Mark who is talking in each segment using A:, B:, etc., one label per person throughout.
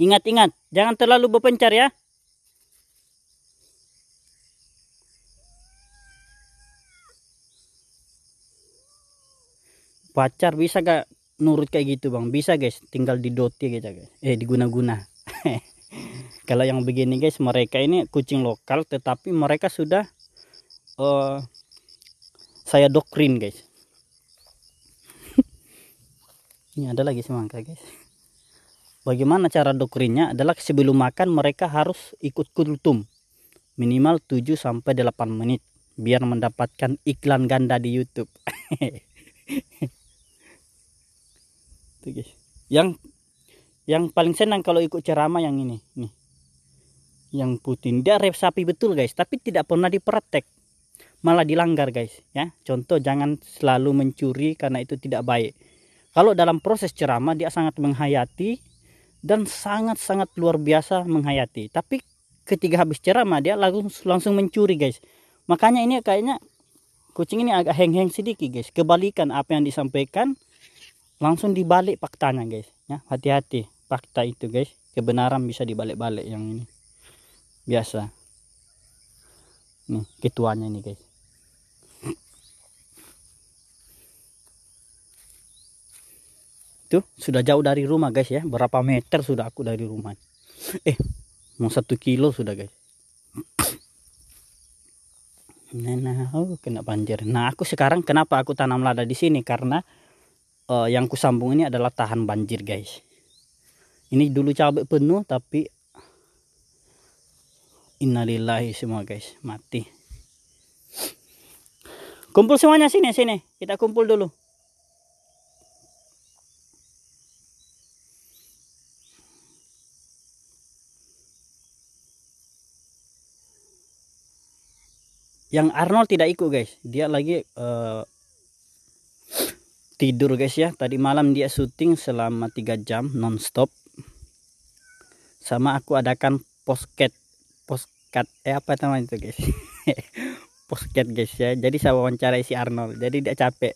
A: Ingat-ingat, jangan terlalu berpencar ya. Pacar bisa gak nurut kayak gitu bang? Bisa guys, tinggal di doti gitu guys. Eh, diguna-guna. Kalau yang begini guys, mereka ini kucing lokal tetapi mereka sudah uh, saya doktrin guys. ini ada lagi semangka guys. Bagaimana cara dokrinnya adalah sebelum makan mereka harus ikut kultum minimal 7 sampai 8 menit biar mendapatkan iklan ganda di YouTube. Tuh guys. Yang yang paling senang kalau ikut ceramah yang ini, nih. Yang Putin dia rep sapi betul guys, tapi tidak pernah dipraktek. Malah dilanggar guys, ya. Contoh jangan selalu mencuri karena itu tidak baik. Kalau dalam proses ceramah dia sangat menghayati dan sangat-sangat luar biasa menghayati. Tapi ketika habis ceramah dia langsung langsung mencuri guys. Makanya ini kayaknya kucing ini agak heng-heng sedikit guys. Kebalikan apa yang disampaikan langsung dibalik faktanya guys. Ya, hati-hati fakta itu guys. Kebenaran bisa dibalik-balik yang ini. Biasa. Nih, ketuanya ini guys. itu sudah jauh dari rumah guys ya. Berapa meter sudah aku dari rumah. Eh, mau satu kilo sudah guys. Nah, nah oh, kena banjir. Nah, aku sekarang kenapa aku tanam lada di sini? Karena uh, yang sambung ini adalah tahan banjir guys. Ini dulu cabai penuh tapi innalillahi semua guys mati kumpul semuanya sini sini kita kumpul dulu yang Arnold tidak ikut guys dia lagi uh, tidur guys ya tadi malam dia syuting selama 3 jam nonstop sama aku adakan posket posket eh apa namanya itu guys posket guys ya jadi saya wawancara isi Arnold jadi dia capek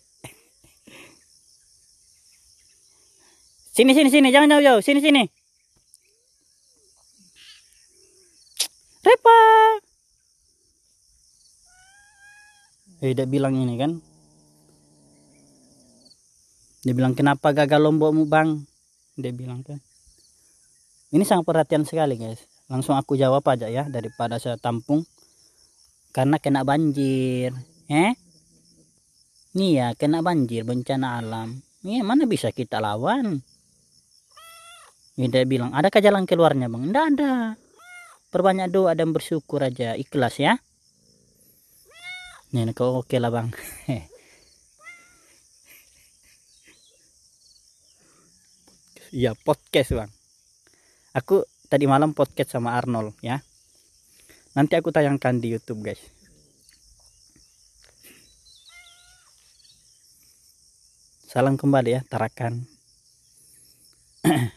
A: sini sini sini jangan jauh-jauh sini sini Repa eh dia bilang ini kan dia bilang kenapa gagal lombokmu bang dia bilang kan ini sangat perhatian sekali guys langsung aku jawab aja ya daripada saya tampung karena kena banjir eh nih ya kena banjir bencana alam ya mana bisa kita lawan ini dia bilang adakah jalan keluarnya bang tidak ada perbanyak doa dan bersyukur aja ikhlas ya Ngayon oke lah bang. Iya podcast bang. Aku tadi malam podcast sama Arnold ya. Nanti aku tayangkan di YouTube guys. Salam kembali ya Tarakan.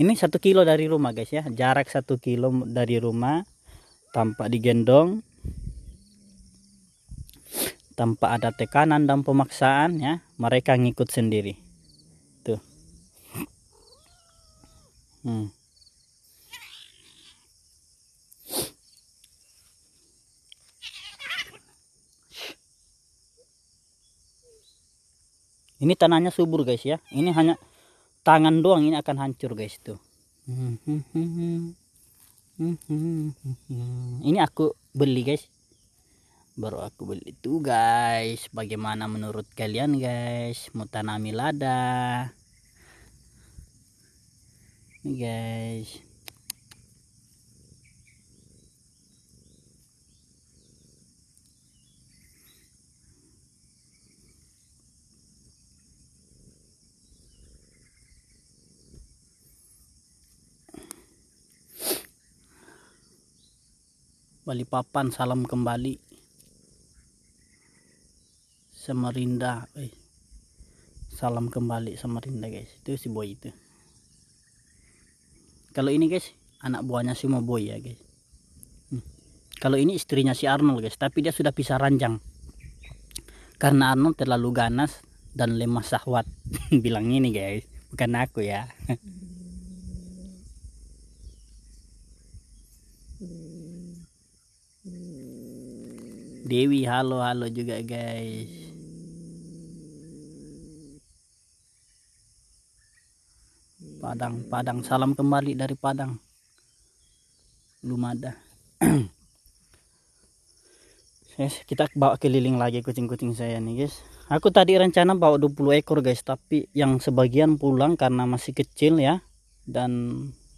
A: Ini satu kilo dari rumah guys ya. Jarak satu kilo dari rumah Tampak digendong tanpa ada tekanan dan pemaksaan ya mereka ngikut sendiri tuh hmm. ini tanahnya subur guys ya ini hanya tangan doang ini akan hancur guys tuh hmm, hmm, hmm, ini aku beli guys baru aku beli itu guys bagaimana menurut kalian guys mau tanami lada ini guys Papan, salam kembali Samarinda eh, salam kembali Samarinda guys itu si boy itu kalau ini guys anak buahnya semua boy ya guys hmm. kalau ini istrinya si Arnold guys tapi dia sudah pisah ranjang karena Arnold terlalu ganas dan lemah sahwat bilang ini guys bukan aku ya Dewi halo halo juga guys Padang Padang salam kembali dari Padang Lumada, ada guys kita bawa keliling lagi kucing-kucing saya nih guys aku tadi rencana bawa 20 ekor guys tapi yang sebagian pulang karena masih kecil ya dan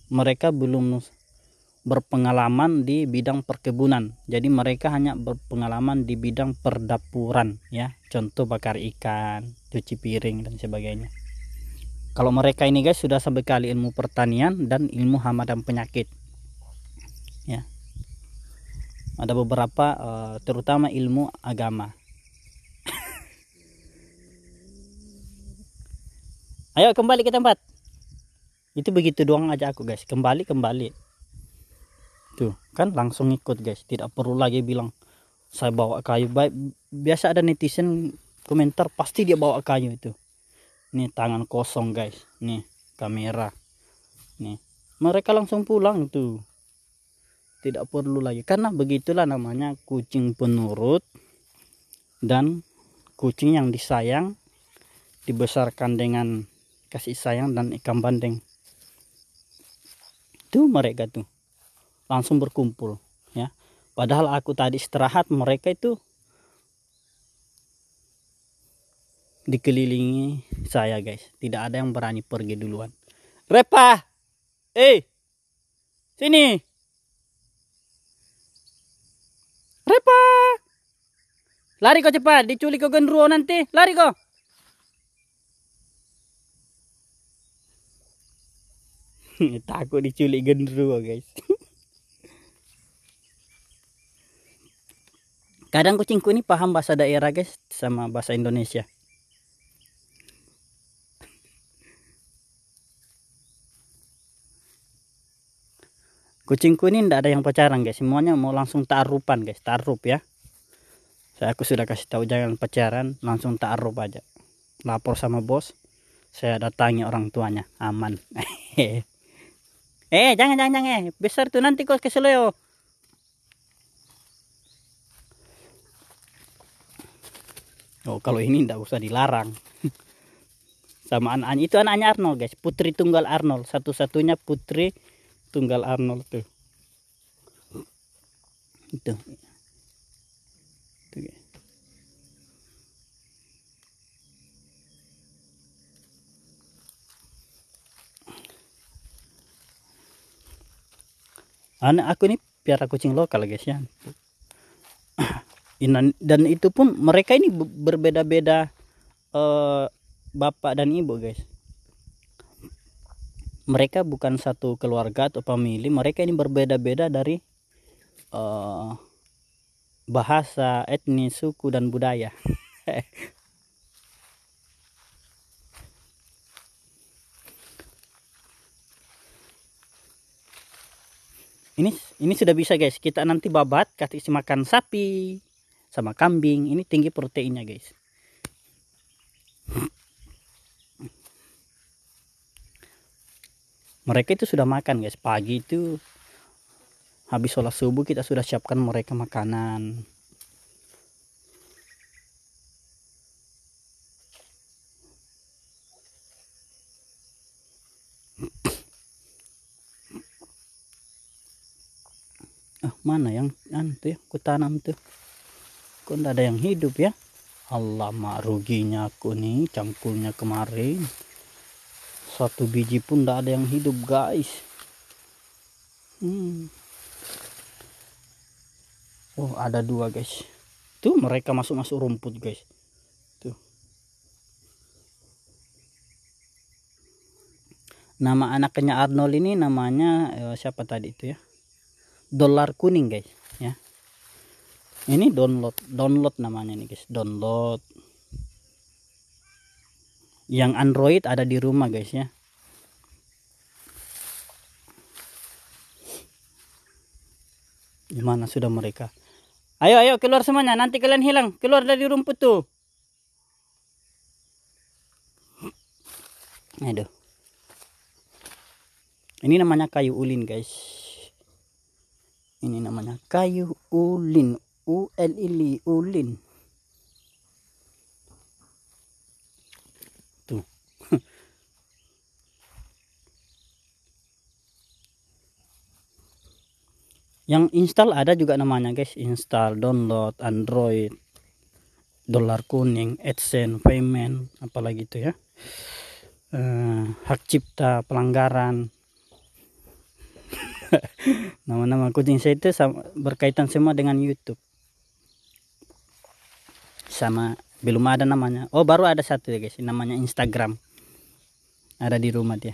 A: mereka belum berpengalaman di bidang perkebunan jadi mereka hanya berpengalaman di bidang perdapuran ya contoh bakar ikan cuci piring dan sebagainya kalau mereka ini guys sudah sampai sebekali ilmu pertanian dan ilmu hama dan penyakit ya ada beberapa eh, terutama ilmu agama ayo kembali ke tempat itu begitu doang aja aku guys kembali kembali tuh kan langsung ikut guys tidak perlu lagi bilang saya bawa kayu baik biasa ada netizen komentar pasti dia bawa kayu itu ini tangan kosong guys nih kamera nih mereka langsung pulang tuh tidak perlu lagi karena begitulah namanya kucing penurut dan kucing yang disayang dibesarkan dengan kasih sayang dan ikan bandeng tuh mereka tuh langsung berkumpul ya padahal aku tadi istirahat mereka itu dikelilingi saya guys tidak ada yang berani pergi duluan Repa eh sini Repa lari kau cepat diculik kau genruo nanti lari kau takut diculik genruo guys kadang kucingku ini paham bahasa daerah guys sama bahasa Indonesia Kucingku ini tidak ada yang pacaran guys, semuanya mau langsung taruhan guys, Taruh ya. Saya aku sudah kasih tahu jangan pacaran, langsung taruh aja. Lapor sama bos, saya datangi orang tuanya, aman. eh jangan jangan jangan eh, besar tuh nanti kau kesel yo. Oh kalau ini tidak usah dilarang. sama anak itu anaknya Arnold guys, putri tunggal Arnold, satu-satunya putri tunggal Arnold tuh itu Anak aku ini piara kucing lokal guys ya. Dan itu pun mereka ini berbeda-beda uh, bapak dan ibu guys mereka bukan satu keluarga atau family mereka ini berbeda-beda dari uh, bahasa etnis suku dan budaya ini ini sudah bisa guys kita nanti babat kasih makan sapi sama kambing ini tinggi proteinnya guys mereka itu sudah makan guys pagi itu habis sholat subuh kita sudah siapkan mereka makanan ah mana yang nanti tuh ya, aku tanam tuh kok ndak ada yang hidup ya Allah mak ruginya aku nih cangkulnya kemarin satu biji pun tidak ada yang hidup guys hmm. oh ada dua guys tuh mereka masuk-masuk rumput guys tuh nama anaknya Arnold ini namanya eh, siapa tadi itu ya dolar kuning guys ya ini download download namanya nih guys download yang Android ada di rumah guys ya Gimana sudah mereka? Ayo, ayo keluar semuanya. Nanti kalian hilang. Keluar dari rumput tuh. Aduh. Ini namanya kayu ulin, guys. Ini namanya kayu ulin. U L I ulin. yang install ada juga namanya guys install download android dolar kuning adsense payment apalagi itu ya uh, hak cipta pelanggaran nama-nama kucing saya itu sama, berkaitan semua dengan youtube sama belum ada namanya oh baru ada satu ya guys namanya instagram ada di rumah dia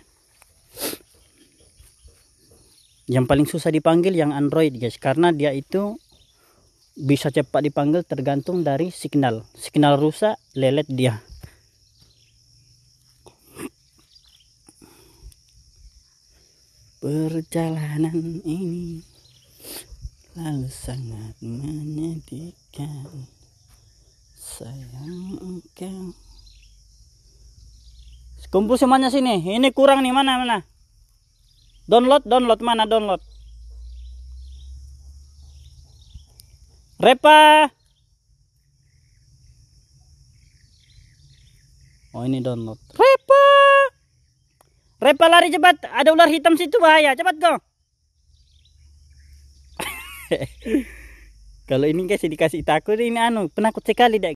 A: yang paling susah dipanggil yang Android guys karena dia itu bisa cepat dipanggil tergantung dari signal signal rusak lelet dia perjalanan ini lalu sangat menyedihkan sayang engkau kumpul semuanya sini ini kurang nih mana mana Download, download mana download? Repa. Oh ini download. Repa. Repa lari cepat. Ada ular hitam situ bahaya. Cepat go. Kalau ini kasih dikasih takut ini anu penakut sekali deh.